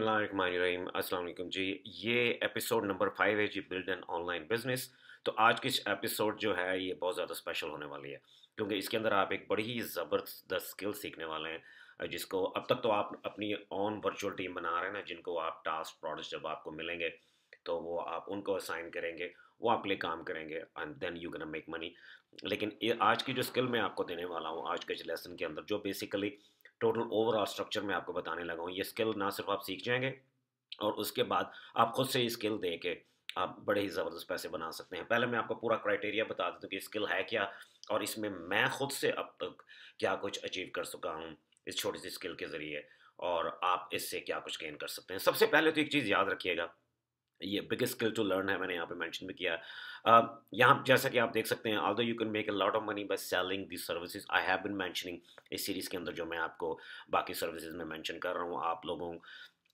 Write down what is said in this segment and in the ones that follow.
अस्सलाम वालेकुम जी ये एपिसोड नंबर फाइव है जी बिल्ड एन ऑनलाइन बिजनेस तो आज की एपिसोड जो है ये बहुत ज़्यादा स्पेशल होने वाली है क्योंकि इसके अंदर आप एक बड़ी ही ज़बरदस्त स्किल सीखने वाले हैं जिसको अब तक तो आप अपनी ऑन वर्चुअल टीम बना रहे हैं ना जिनको आप टास्क प्रोडक्ट जब आपको मिलेंगे तो वो आप उनको असाइन करेंगे वो आपके लिए काम करेंगे and then you can make money लेकिन आज की जो स्किल मैं आपको देने वाला हूँ आज के इस लेसन के अंदर जो बेसिकली टोटल ओवरऑल स्ट्रक्चर में आपको बताने लगा हूँ ये स्किल ना सिर्फ आप सीख जाएंगे और उसके बाद आप खुद से स्किल दे के आप बड़े ही ज़बरदस्त पैसे बना सकते हैं पहले मैं आपको पूरा क्राइटेरिया बता देता हूँ कि स्किल है क्या और इसमें मैं खुद से अब तक क्या कुछ अचीव कर चुका हूँ इस छोटी सी स्किल के ज़रिए और आप इससे क्या कुछ गेन कर सकते हैं सबसे पहले तो एक चीज़ याद रखिएगा ये बिगेस्ट स्किल टू लर्न है मैंने यहाँ पे मेंशन भी किया uh, यहाँ जैसा कि आप देख सकते हैं all you can make a lot of money by selling this services I have been mentioning इस सीरीज़ के अंदर जो मैं आपको बाकी सर्विसेज में मैंशन कर रहा हूँ आप लोगों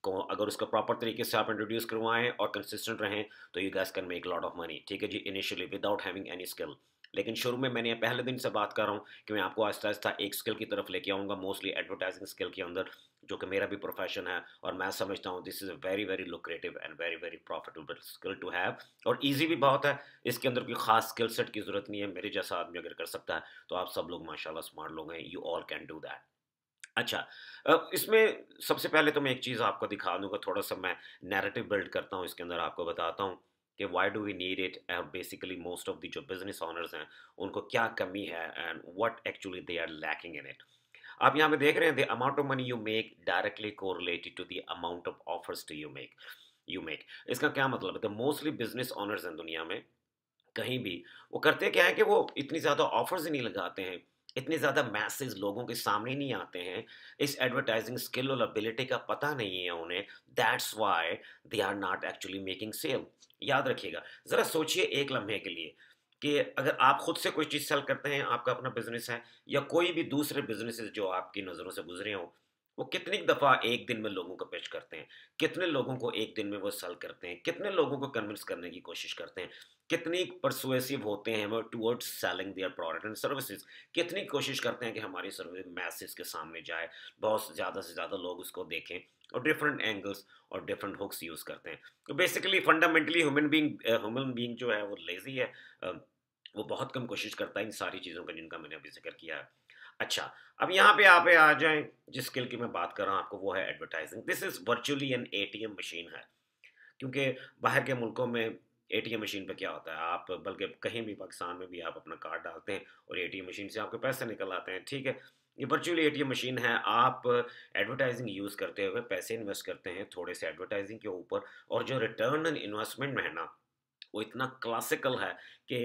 को अगर उसका प्रॉपर तरीके से आप इंट्रोड्यूस करवाएं और कंसिस्टेंट रहें तो you guess can make lot of money ठीक है जी initially without having any skill लेकिन शुरू में मैंने पहले दिन से बात कर रहा हूँ कि मैं आपको आहिस्ता आहिस्ता एक स्किल की तरफ लेके आऊँगा मोस्टली एडवर्टाइजिंग स्किल के अंदर जो कि मेरा भी प्रोफेशन है और मैं समझता हूँ this is a very very lucrative and very very profitable skill to have और इजी भी बहुत है इसके अंदर कोई खास स्किल सेट की ज़रूरत नहीं है मेरे जैसा आदमी अगर कर सकता है तो आप सब लोग माशाल्लाह स्मार्ट लोग हैं you all can do that अच्छा इसमें सबसे पहले तो मैं एक चीज़ आपको दिखा दूंगा थोड़ा सा मैं नैरेटिव बिल्ड करता हूँ इसके अंदर आपको बताता हूँ कि why do we need it and basically most of the जो बिजनेस ऑनर्स हैं उनको क्या कमी है and what actually they are lacking in it आप यहाँ पे देख रहे हैं the amount of money you make directly correlated to the amount of offers to you make you make इसका क्या मतलब है मोस्टली बिजनेस ऑनर्स हैं दुनिया में कहीं भी वो करते क्या है कि वो इतनी ज़्यादा ऑफर्स ही नहीं लगाते हैं इतने ज़्यादा मैसेज लोगों के सामने नहीं आते हैं इस एडवर्टाइजिंग स्किल और एबिलिटी का पता नहीं है उन्हें that's why they are not actually making sale याद रखिएगा ज़रा सोचिए एक लम्हे के लिए कि अगर आप खुद से कोई चीज़ सेल करते हैं आपका अपना बिजनेस है या कोई भी दूसरे बिजनेस जो आपकी नज़रों से गुजरे हों वो कितनी दफ़ा एक दिन में लोगों को पेश करते हैं कितने लोगों को एक दिन में वो सेल करते हैं कितने लोगों को कन्विंस करने की कोशिश करते हैं कितनी परसुएसिव होते हैं वो towards selling their product and services कितनी कोशिश करते हैं कि हमारी सर्विस मैसेज के सामने जाए बहुत ज़्यादा से ज़्यादा लोग उसको देखें और डिफरेंट एंगल्स और डिफरेंट हुक्स यूज़ करते हैं तो basically fundamentally human being human being जो है वो लेज़ी है um, वो बहुत कम कोशिश करता है इन सारी चीज़ों का जिनका मैंने अभी जिक्र किया है अच्छा अब यहाँ पे आप आ जाएं जिस स्किल की मैं बात कर रहा हूँ आपको वो है advertising this is virtually an a machine है क्योंकि बाहर के मुल्कों में ए मशीन पे क्या होता है आप बल्कि कहीं भी पाकिस्तान में भी आप अपना कार्ड डालते हैं और ए मशीन से आपके पैसे निकल आते हैं ठीक है ये वर्चुअली एटीएम मशीन है आप एडवर्टाइजिंग यूज़ करते हुए पैसे इन्वेस्ट करते हैं थोड़े से एडवर्टाइजिंग के ऊपर और जो रिटर्न एंड इन्वेस्टमेंट है ना वो इतना क्लासिकल है कि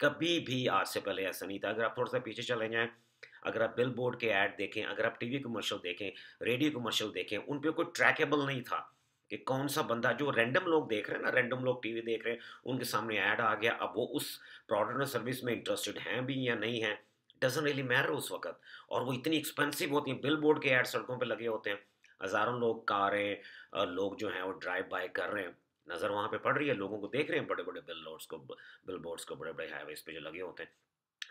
कभी भी आज से पहले ऐसा नहीं था अगर आप थोड़ा सा पीछे चले जाएँ अगर आप बिल बोर्ड के ऐड देखें अगर आप टीवी कमर्शियल देखें रेडियो कमर्शियल देखें उन पर कोई ट्रैकेबल नहीं था कि कौन सा बंदा जो रैंडम लोग देख रहे हैं ना रैंडम लोग टीवी देख रहे हैं उनके सामने ऐड आ गया अब वो उस प्रोडक्ट और सर्विस में इंटरेस्टेड हैं भी या नहीं हैं डजन रियली मैटर उस वक्त और वो इतनी एक्सपेंसिव होती हैं बिल बोर्ड के एड सड़कों पर लगे होते हैं हज़ारों लोग कारें लोग जो हैं वो ड्राइव बाय कर रहे हैं नज़र वहाँ पे पड़ रही है लोगों को देख रहे हैं बड़े बड़े बिल बोर्ड्स को बिल बोर्ड्स को बड़े बड़े हाईवेज पे जो लगे होते हैं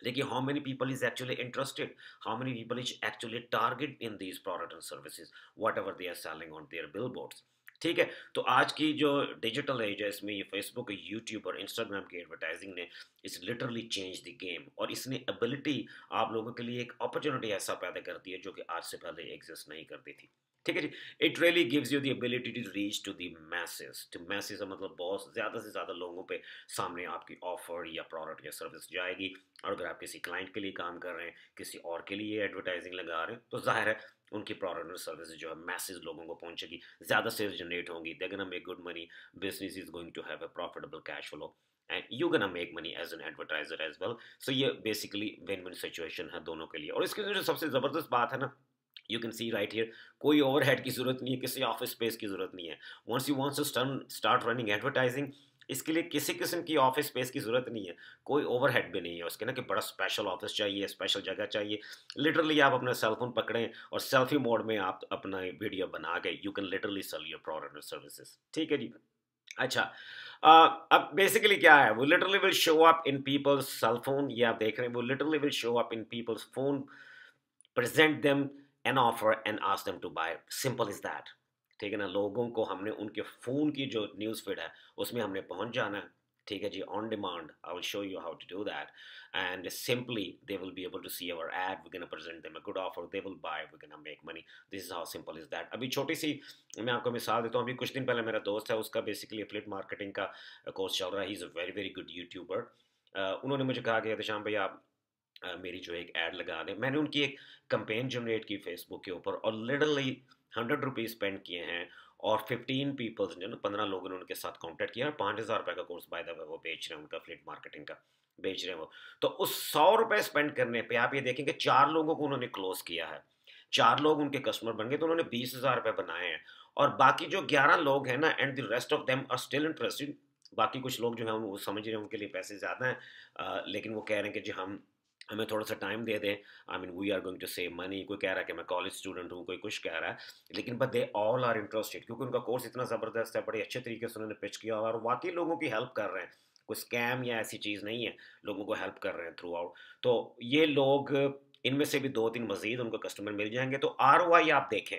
देखिए how many people is actually interested how many people is actually target in these product and services whatever they are selling on their billboards ठीक है तो आज की जो डिजिटल एज है इसमें ये फेसबुक यूट्यूब और इंस्टाग्राम की एडवर्टाइजिंग ने इस लिटरली चेंज द गेम और इसने एबिलिटी आप लोगों के लिए एक अपॉर्चुनिटी ऐसा पैदा कर दी है जो कि आज से पहले एग्जिस्ट नहीं करती थी ठीक है जी it really gives you the ability to reach to the message to message का मतलब बहुत ज़्यादा से ज़्यादा लोगों पे सामने आपकी ऑफर या प्रोडक्ट या सर्विस जाएगी और अगर आप किसी क्लाइंट के लिए काम कर रहे हैं किसी और के लिए एडवर्टाइजिंग लगा रहे हैं तो जाहिर है उनकी प्रोडक्ट और सर्विस जो है मैसेज लोगों को पहुंचेगी ज़्यादा सेल्स जनरेट होंगी they gonna make good money business is going to have a profitable cash flow and you gonna make money as an advertiser as well so ये बेसिकली विन विन सिचुएशन है दोनों के लिए और इसके जो सबसे ज़बरदस्त बात है ना you can see right here कोई ओवर हेड की जरूरत नहीं है किसी ऑफिस स्पेस की जरूरत नहीं है once you wants to start running advertising इसके लिए किसी किस्म की ऑफिस स्पेस की ज़रूरत नहीं है कोई ओवरहेड भी नहीं है उसके ना कि बड़ा स्पेशल ऑफिस चाहिए स्पेशल जगह चाहिए लिटरली आप अपना सेलफोन पकड़ें और सेल्फी मोड में आप अपना वीडियो बना के you can literally sell your product services ठीक है जी अच्छा आ, अब बेसिकली क्या है वो literally will show up in people's cell phone ये आप देख रहे हैं वो literally will show up in people's phone present them an offer and ask them to buy simple is that ठीक है ना लोगों को हमने उनके फ़ोन की जो न्यूज़ फीड है उसमें हमने पहुंच जाना है ठीक है जी on demand I will show you how to do that and simply they will be able to see our ad we can present them a good offer they will buy we can make money this is how simple is that अभी छोटी सी मैं आपको मिसाल देता हूँ अभी कुछ दिन पहले मेरा दोस्त है उसका बेसिकली फ्लिट मार्केटिंग का कोर्स चल रहा है he is a very very good YouTuber उन्होंने मुझे कहा कि शाम भाई आप मेरी जो एक ऐड लगा दें मैंने उनकी एक कंपेन जनरेट की फेसबुक के ऊपर और लिटरली हंड्रेड रुपीज़ स्पेंड किए हैं और फिफ्टीन पीपल्स ने पंद्रह लोगों ने उनके साथ कॉन्टैक्ट किया और पाँच हज़ार रुपये का कोर्स बाय द वे वो बेच रहे हैं उनका फ्लिट मार्केटिंग का बेच रहे हैं वो तो उस सौ रुपये स्पेंड करने पे आप ये देखेंगे चार लोगों को उन्होंने क्लोज किया है चार लोग उनके कस्टमर बन गए तो उन्होंने बीस हज़ार रुपये बनाए हैं और बाकी जो ग्यारह लोग हैं ना and the rest of them are still interested बाकी कुछ लोग जो हैं वो समझ रहे हैं उनके लिए पैसे ज़्यादा हैं लेकिन वो कह रहे हैं कि जी हम हमें थोड़ा सा टाइम दे दें I mean we are going to save money कोई कह रहा है कि मैं कॉलेज स्टूडेंट हूँ कोई कुछ कह रहा है लेकिन but they all are interested क्योंकि उनका कोर्स इतना ज़बरदस्त है बड़े अच्छे तरीके से उन्होंने पिच किया और वाकई लोगों की हेल्प कर रहे हैं कोई स्कैम या ऐसी चीज़ नहीं है लोगों को हेल्प कर रहे हैं थ्रू आउट तो ये लोग इनमें से भी दो तीन मजीद उनको कस्टमर मिल जाएंगे तो आर आप देखें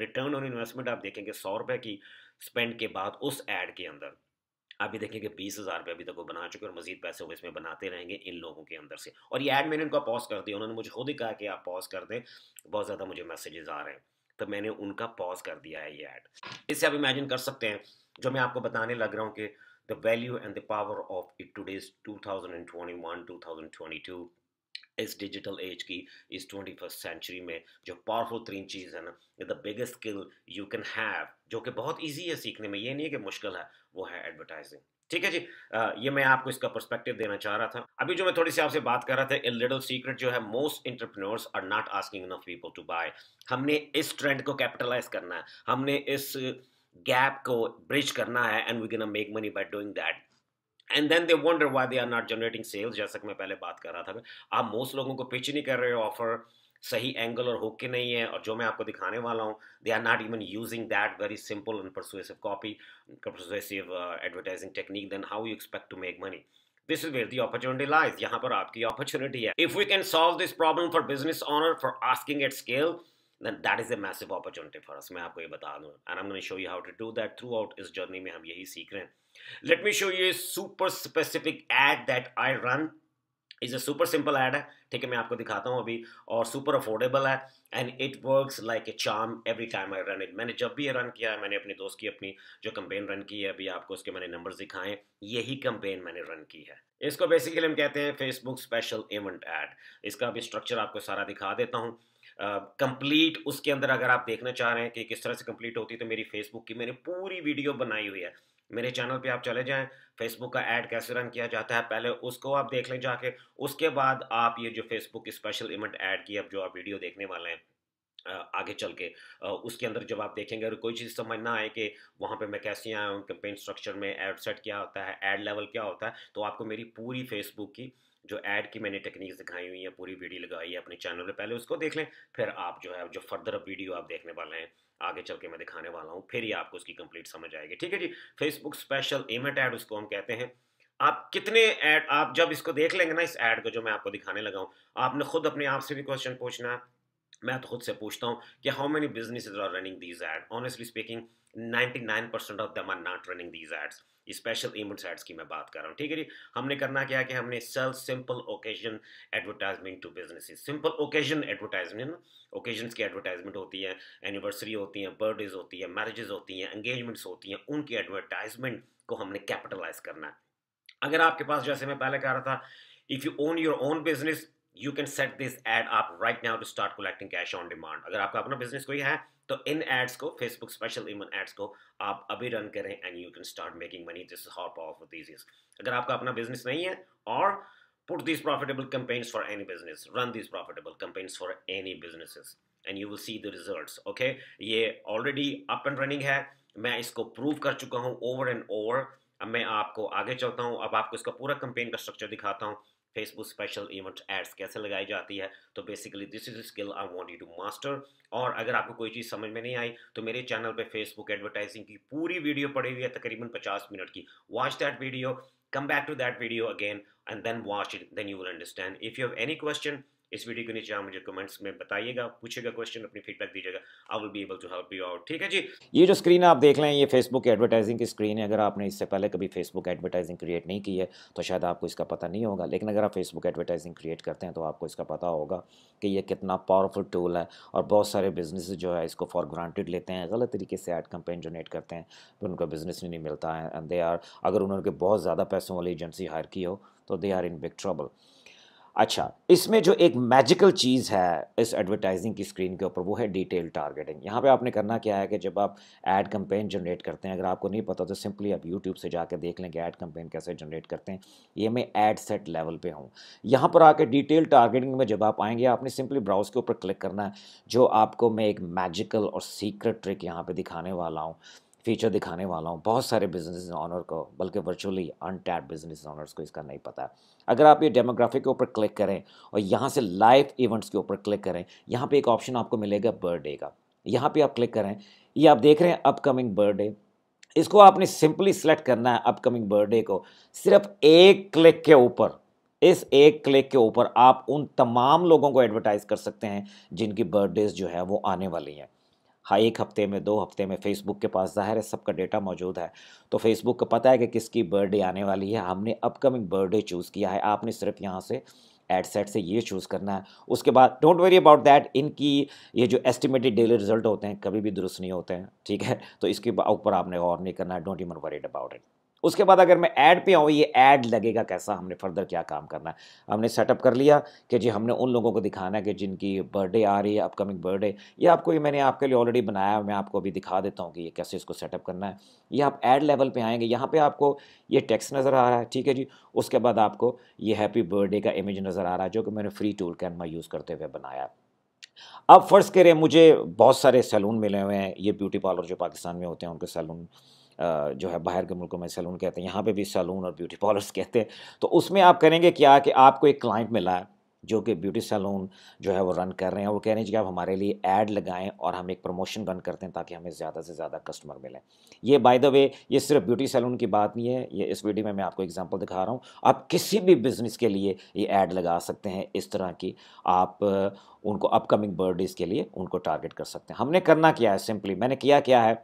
रिटर्न ऑन इन्वेस्टमेंट आप देखेंगे सौ रुपये की स्पेंड के बाद उस एड के अंदर आप भी देखें कि बीस हज़ार रुपये अभी तक वो बना चुके और मजीद पैसे वो इसमें बनाते रहेंगे इन लोगों के अंदर से और ये ऐड मैंने उनका पॉज कर दिया उन्होंने मुझे खुद ही कहा कि आप पॉज कर दें बहुत ज़्यादा मुझे मैसेजेस आ रहे हैं तो मैंने उनका पॉज कर दिया है ये ऐड इससे आप इमेजिन कर सकते हैं जो मैं आपको बताने लग रहा हूँ कि the value and the power of it today's two thousand and twenty one two thousand twenty two इस डिजिटल एज की इस ट्वेंटी फर्स्ट सेंचुरी में जो पावरफुल तीन चीज़ है ना the biggest skill you can have जो कि बहुत ईजी है सीखने में ये नहीं है कि मुश्किल है वो है एडवर्टाइजिंग ठीक है जी आ, ये मैं आपको इसका पर्सपेक्टिव देना चाह रहा था अभी जो मैं थोड़ी सी आपसे बात कर रहा था ए लिटल सीक्रेट जो है most entrepreneurs are not asking enough people to buy हमने इस ट्रेंड को कैपिटलाइज करना है हमने इस गैप को ब्रिज करना है and we can make money by doing that and then they wonder why they are not generating sales जैसा कि मैं पहले बात कर रहा था आप मोस्ट लोगों को पिच नहीं कर रहे हो ऑफर सही एंगल और हुक के नहीं है और जो मैं आपको दिखाने वाला हूँ they are not even using that very simple and persuasive copy persuasive advertising technique then how you expect to make money This is where the opportunity lies. यहाँ पर आपकी opportunity है. If we can solve this problem for business owner for asking at scale, then that is a massive opportunity for us मैं आपको ये बता दूँ and I'm going to show you how to do that throughout इस journey में हम यही सीख रहे हैं let me show you a super specific ad that I run is a super simple ad है ठीक है मैं आपको दिखाता हूँ अभी और super affordable है and it works like a charm every time I run it मैंने जब भी ये run किया है मैंने अपने दोस्त की अपनी जो campaign run की है अभी आपको उसके मैंने numbers दिखाए यही campaign मैंने run की है इसको बेसिकली हम कहते हैं फेसबुक स्पेशल इवेंट ऐड इसका भी स्ट्रक्चर आपको सारा दिखा देता हूँ कंप्लीट उसके अंदर अगर आप देखना चाह रहे हैं कि किस तरह से कंप्लीट होती है तो मेरी फेसबुक की मैंने पूरी वीडियो बनाई हुई है मेरे चैनल पे आप चले जाएं फेसबुक का ऐड कैसे रन किया जाता है पहले उसको आप देख लें जाके उसके बाद आप ये जो फेसबुक स्पेशल इवेंट ऐड की अब जो आप वीडियो देखने वाले हैं आगे चल के उसके अंदर जब आप देखेंगे अगर कोई चीज़ समझ ना आए कि वहाँ पे मैं कैसे आया हूँ कैंपेन स्ट्रक्चर में एड सेट क्या होता है एड लेवल क्या होता है तो आपको मेरी पूरी फेसबुक की जो ऐड की मैंने टेक्निक्स दिखाई हुई है पूरी वीडियो लगाई है अपने चैनल पे पहले उसको देख लें फिर आप जो है जो फर्दर वीडियो आप देखने वाले हैं आगे चल के मैं दिखाने वाला हूँ फिर ही आपको उसकी कंप्लीट समझ आएगी ठीक है जी फेसबुक स्पेशल इवेंट ऐड उसको हम कहते हैं आप कितने ऐड आप जब इसको देख लेंगे ना इस ऐड को जो मैं आपको दिखाने लगा हूँ आपने खुद अपने आप से भी क्वेश्चन पूछना है मैं तो खुद से पूछता हूँ कि how many business are running these ad honestly speaking percent of them are not running these ads special emote sites की मैं बात कर रहा हूँ ठीक है जी हमने करना क्या कि हमने sale simple occasion advertisement to business simple occasion advertisement ना ओकेजन की एडवर्टाइजमेंट होती है एनिवर्सरी होती है बर्थडेज होती है मैरिजेज होती हैं एंगेजमेंट्स होती हैं उनकी एडवर्टाइजमेंट को हमने कैपिटलाइज करना है अगर आपके पास जैसे मैं पहले कह रहा था if you own your own business you can set this ad आप right now to start collecting cash on demand अगर आपका अपना बिजनेस कोई है तो इन एड्स को फेसबुक स्पेशल इमन एड्स को आप अभी रन करें and you can start making money this is how powerful this is अगर आपका अपना बिजनेस नहीं है और put this profitable campaigns for any business run this profitable campaigns for any businesses and you will see the result okay ये already up and running है मैं इसको प्रूव कर चुका हूँ ओवर एंड ओवर अब मैं आपको आगे चलता हूँ अब आपको इसका पूरा कंपेन का स्ट्रक्चर दिखाता हूँ फेसबुक स्पेशल इवेंट एड्स कैसे लगाई जाती है तो basically this is skill I want you to master और अगर आपको कोई चीज़ समझ में नहीं आई तो मेरे चैनल पे फेसबुक एडवर्टाइजिंग की पूरी वीडियो पड़ी हुई है तकरीबन पचास मिनट की watch that video come back to that video again and then watch it then you will understand if you have any question इस वीडियो के नीचे आप मुझे कमेंट्स में बताइएगा पूछेगा क्वेश्चन अपनी फीडबैक दीजिएगा I will be able to help you out ठीक है जी ये जो स्क्रीन आप देख रहे हैं ये फेसबुक की एडवर्टाइजिंग की स्क्रीन है अगर आपने इससे पहले कभी फेसबुक एडवर्टाइजिंग क्रिएट नहीं की है तो शायद आपको इसका पता नहीं होगा लेकिन अगर आप फेसबुक एडवर्टाइजिंग क्रिएट करते हैं तो आपको इसका पता होगा कि ये कितना पावरफुल टूल है और बहुत सारे बिजनेस जो है इसको फॉर ग्रांटेड लेते हैं गलत तरीके से एड कंपेन जनरेट करते हैं तो उनका बिजनेस नहीं मिलता है एंड दे आर अगर उन्होंने बहुत ज़्यादा पैसों वाली एजेंसी हायर की हो तो they are in big trouble अच्छा इसमें जो एक मैजिकल चीज़ है इस एडवर्टाइजिंग की स्क्रीन के ऊपर वो है डिटेल टारगेटिंग यहाँ पे आपने करना क्या है कि जब आप एड कंपेन जनरेट करते हैं अगर आपको नहीं पता तो सिंपली आप यूट्यूब से जाकर देख लें कि एड कंपेन कैसे जनरेट करते हैं ये मैं ऐड सेट लेवल पे हूँ यहाँ पर आकर डिटेल टारगेटिंग में जब आप आएंगे आपने सिंपली ब्राउज के ऊपर क्लिक करना है जो आपको मैं एक मैजिकल और सीक्रेट ट्रिक यहाँ पर दिखाने वाला हूँ फीचर दिखाने वाला हूँ बहुत सारे बिजनेस ऑनर को बल्कि वर्चुअली अनटैप बिजनेस ऑनर्स को इसका नहीं पता अगर आप ये डेमोग्राफी के ऊपर क्लिक करें और यहाँ से लाइव इवेंट्स के ऊपर क्लिक करें यहाँ पे एक ऑप्शन आपको मिलेगा बर्थडे का यहाँ पे आप क्लिक करें ये आप देख रहे हैं अपकमिंग बर्थडे इसको आपने सिंपली सिलेक्ट करना है अपकमिंग बर्थडे को सिर्फ एक क्लिक के ऊपर इस एक क्लिक के ऊपर आप उन तमाम लोगों को एडवर्टाइज कर सकते हैं जिनकी बर्थडेज जो है वो आने वाली हैं हाँ एक हफ्ते में दो हफ्ते में फेसबुक के पास ज़ाहिर है सबका डेटा मौजूद है तो फेसबुक को पता है कि किसकी बर्थडे आने वाली है हमने अपकमिंग बर्थडे चूज़ किया है आपने सिर्फ यहाँ से एड सेट से ये चूज़ करना है उसके बाद डोंट वरी अबाउट दैट इनकी ये जो एस्टिमेटेड डेली रिजल्ट होते हैं कभी भी दुरुस्त नहीं होते हैं ठीक है तो इसके ऊपर आपने और नहीं करना है don't even worried about it उसके बाद अगर मैं ऐड पे आऊँ ये ऐड लगेगा कैसा हमने फर्दर क्या काम करना है हमने सेटअप कर लिया कि जी हमने उन लोगों को दिखाना है कि जिनकी बर्थडे आ रही है अपकमिंग बर्थडे ये आपको ये मैंने आपके लिए ऑलरेडी बनाया मैं आपको अभी दिखा देता हूँ कि ये कैसे इसको सेटअप करना है ये आप ऐड लेवल पर आएँगे यहाँ पर आपको ये टैक्स नज़र आ रहा है ठीक है जी उसके बाद आपको ये हैप्पी बर्थडे का इमेज नज़र आ रहा है जो कि मैंने फ्री टूल कैन में यूज़ करते हुए बनाया अब फ़र्ज़ करें मुझे बहुत सारे सैलून मिले हुए हैं ये ब्यूटी पार्लर जो पाकिस्तान में होते हैं उनके सैलून जो है बाहर के मुल्कों में सैलून कहते हैं यहाँ पे भी सैलून और ब्यूटी पार्लर्स कहते हैं तो उसमें आप करेंगे क्या कि आपको एक क्लाइंट मिला है जो कि ब्यूटी सैलून जो है वो रन कर रहे हैं वो कह रहे हैं कि आप हमारे लिए ऐड लगाएं और हम एक प्रमोशन रन करते हैं ताकि हमें ज़्यादा से ज़्यादा कस्टमर मिलें ये बाय द वे ये सिर्फ ब्यूटी सैलून की बात नहीं है ये इस वीडियो में मैं आपको एग्जांपल दिखा रहा हूँ आप किसी भी बिज़नेस के लिए ये ऐड लगा सकते हैं इस तरह की आप उनको अपकमिंग बर्थडेज़ के लिए उनको टारगेट कर सकते हैं हमने करना क्या है सिंपली मैंने किया क्या है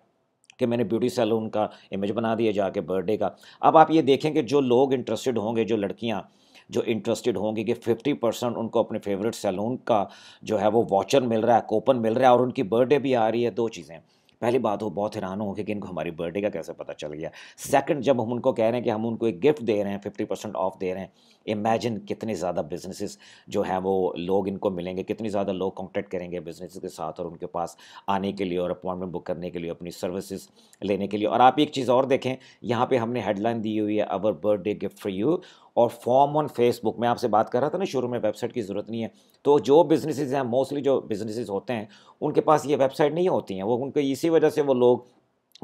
कि मैंने ब्यूटी सैलून का इमेज बना दिया जाके बर्थडे का अब आप ये देखें कि जो लोग इंटरेस्टेड होंगे जो लड़कियाँ जो इंटरेस्टेड होंगी कि 50 परसेंट उनको अपने फेवरेट सैलून का जो है वो वॉचर मिल रहा है कोपन मिल रहा है और उनकी बर्थडे भी आ रही है दो चीज़ें पहली बात तो वो बहुत हैरान होंगे कि इनको हमारी बर्थडे का कैसे पता चल गया सेकंड जब हम उनको कह रहे हैं कि हम उनको एक गिफ्ट दे रहे हैं फिफ्टी परसेंट ऑफ दे रहे हैं इमेजिन कितने ज़्यादा बिजनेसेस जो हैं वो लोग इनको मिलेंगे कितने ज़्यादा लोग कॉन्टैक्ट करेंगे बिजनेस के साथ और उनके पास आने के लिए और अपॉइंटमेंट बुक करने के लिए अपनी सर्विसेज लेने के लिए और आप एक चीज़ और देखें यहाँ पर हमने हेडलाइन दी हुई है our birthday gift for you और फॉर्म ऑन फेसबुक मैं आपसे बात कर रहा था ना शुरू में वेबसाइट की ज़रूरत नहीं है तो जो बिजनेसेस हैं मोस्टली जो बिजनेसेस होते हैं उनके पास ये वेबसाइट नहीं होती हैं वो उनके इसी वजह से वो लोग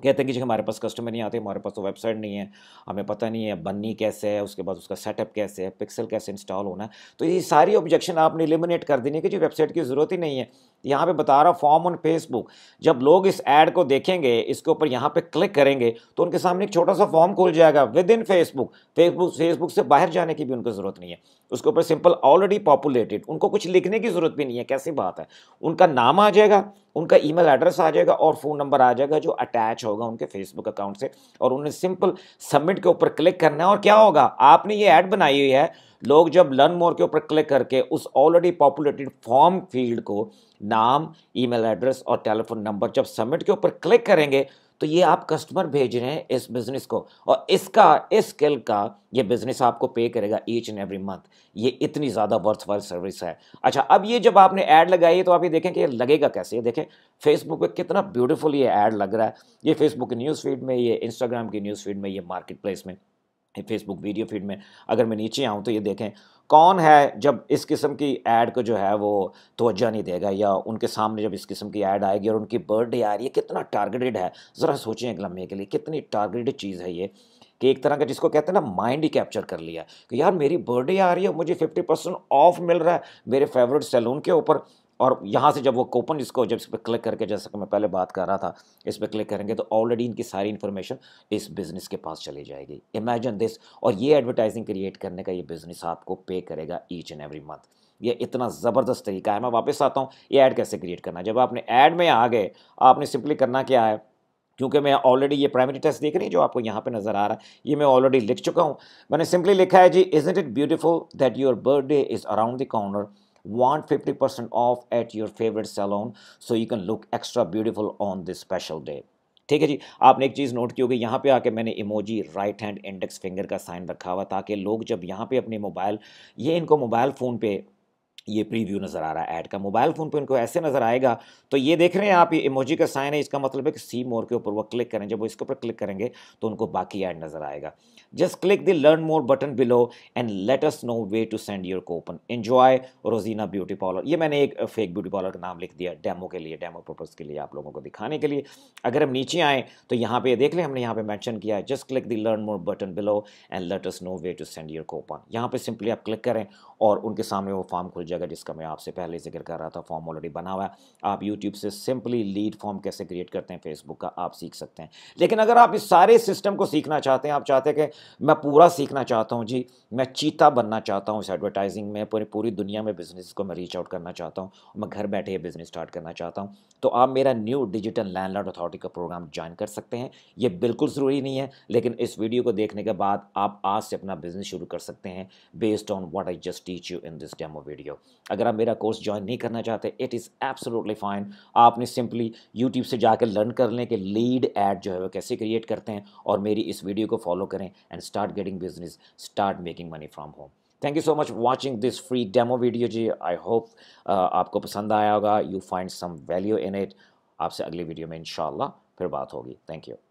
कहते हैं कि जी हमारे पास कस्टमर नहीं आते हमारे पास तो वेबसाइट नहीं है हमें पता नहीं है बननी कैसे है उसके बाद उसका सेटअप कैसे है पिक्सल कैसे इंस्टॉल होना है तो ये सारी ऑब्जेक्शन आपने एलिमिनेट कर देनी है कि जी वेबसाइट की ज़रूरत ही नहीं है यहाँ पे बता रहा फॉर्म ऑन फेसबुक जब लोग इस एड को देखेंगे इसके ऊपर यहाँ पे क्लिक करेंगे तो उनके सामने एक छोटा सा फॉर्म खुल जाएगा within Facebook Facebook Facebook से बाहर जाने की भी उनको ज़रूरत नहीं है उसके ऊपर सिंपल ऑलरेडी पॉपुलेटेड उनको कुछ लिखने की ज़रूरत भी नहीं है कैसी बात है उनका नाम आ जाएगा उनका ईमेल एड्रेस आ जाएगा और फ़ोन नंबर आ जाएगा जो अटैच होगा उनके फेसबुक अकाउंट से और उन्हें सिंपल सबमिट के ऊपर क्लिक करना है और क्या होगा आपने ये ऐड बनाई हुई है लोग जब लर्न मोर के ऊपर क्लिक करके उस ऑलरेडी पॉपुलेटेड फॉर्म फील्ड को नाम ईमेल एड्रेस और टेलीफोन नंबर जब सबमिट के ऊपर क्लिक करेंगे तो ये आप कस्टमर भेज रहे हैं इस बिज़नेस को और इसका इस स्किल का ये बिज़नेस आपको पे करेगा ईच एंड एवरी मंथ ये इतनी ज़्यादा वर्थ वर्थ सर्विस है अच्छा अब ये जब आपने ऐड लगाई तो आप ये देखें कि ये लगेगा कैसे ये देखें फेसबुक पे कितना ब्यूटीफुल ये ऐड लग रहा है ये फेसबुक की न्यूज़ फीड में ये इंस्टाग्राम की न्यूज़ फीड में ये मार्केट प्लेस में फेसबुक वीडियो फीड में अगर मैं नीचे आऊँ तो ये देखें कौन है जब इस किस्म की एड को जो है वो तोज्जा नहीं देगा या उनके सामने जब इस किस्म की ऐड आएगी और उनकी बर्थडे आ रही है कितना टारगेटेड है ज़रा सोचें एक लम्हे के लिए कितनी टारगेटेड चीज़ है ये कि एक तरह का जिसको कहते हैं ना माइंड ही कैप्चर कर लिया कि यार मेरी बर्थडे आ रही है मुझे फिफ्टी परसेंट ऑफ मिल रहा है मेरे फेवरेट सैलून के ऊपर और यहाँ से जब वो कोपन इसको जब इस पर क्लिक करके जैसा कि मैं पहले बात कर रहा था इस पर क्लिक करेंगे तो ऑलरेडी इनकी सारी इन्फॉर्मेशन इस बिज़नेस के पास चली जाएगी इमेजिन दिस और ये एडवर्टाइजिंग क्रिएट करने का ये बिज़नेस आपको पे करेगा ईच एंड एवरी मंथ ये इतना ज़बरदस्त तरीका है मैं वापस आता हूँ ये ऐड कैसे क्रिएट करना है जब आपने ऐड में आ गए आपने सिंपली करना क्या है क्योंकि मैं ऑलरेडी ये प्राइमरी टेस्ट देख रही हूँ जो आपको यहाँ पे नज़र आ रहा है ये मैं ऑलरेडी लिख चुका हूँ मैंने सिंपली लिखा है जी is it beautiful that your birthday is around the corner want 50% off at your favorite salon so you can look extra beautiful on this special day ठीक है जी आपने एक चीज़ नोट की होगी यहाँ पे आके मैंने emoji right hand index finger का साइन रखा हुआ ताकि लोग जब यहाँ पे अपने मोबाइल ये इनको मोबाइल फ़ोन पे ये प्रीव्यू नज़र आ रहा है ऐड का मोबाइल फ़ोन पे उनको ऐसे नज़र आएगा तो ये देख रहे हैं आप ये इमोजी का साइन है इसका मतलब है कि सी मोर के ऊपर वो क्लिक करें जब वो इसके ऊपर क्लिक करेंगे तो उनको बाकी ऐड नज़र आएगा just click the learn more button below and let us know way to send your coupon enjoy Rozina beauty parlour ये मैंने एक फेक ब्यूटी पार्लर का नाम लिख दिया डेमो के लिए डेमो पर्पज़ के लिए आप लोगों को दिखाने के लिए अगर हम नीचे आएँ तो यहाँ पर देख लें हमने यहाँ पर मैंशन किया है just click the learn more button below and let us know way to send your coupon यहाँ पर सिंपली आप क्लिक करें और उनके सामने वो फॉर्म खुल जाए जगह जिसका मैं आपसे पहले जिक्र कर रहा था फॉर्म ऑलरेडी बना हुआ है आप यूट्यूब से सिंपली लीड फॉर्म कैसे क्रिएट करते हैं फेसबुक का आप सीख सकते हैं लेकिन अगर आप इस सारे सिस्टम को सीखना चाहते हैं आप चाहते हैं कि मैं पूरा सीखना चाहता हूँ जी मैं चीता बनना चाहता हूँ इस एडवर्टाइजिंग में पूरी पूरी दुनिया में बिज़नेस को मैं रीच आउट करना चाहता हूँ मैं घर बैठे ये बिज़नेस स्टार्ट करना चाहता हूँ तो आप मेरा न्यू डिजिटल लैंडलॉर्ड अथॉरिटी का प्रोग्राम ज्वाइन कर सकते हैं ये बिल्कुल ज़रूरी नहीं है लेकिन इस वीडियो को देखने के बाद आप आज से अपना बिज़नेस शुरू कर सकते हैं based on what I just teach you in this demo video अगर आप मेरा कोर्स ज्वाइन नहीं करना चाहते इट इज़ एब्सोलूटली फाइन आपने सिंपली यूट्यूब से जाकर लर्न कर लें कि लीड एड जो है वो कैसे क्रिएट करते हैं और मेरी इस वीडियो को फॉलो करें and start getting business start making money from home thank you so much watching this free demo video जी आई होप आपको पसंद आया होगा you find some value in it आपसे अगली वीडियो में इन फिर बात होगी थैंक यू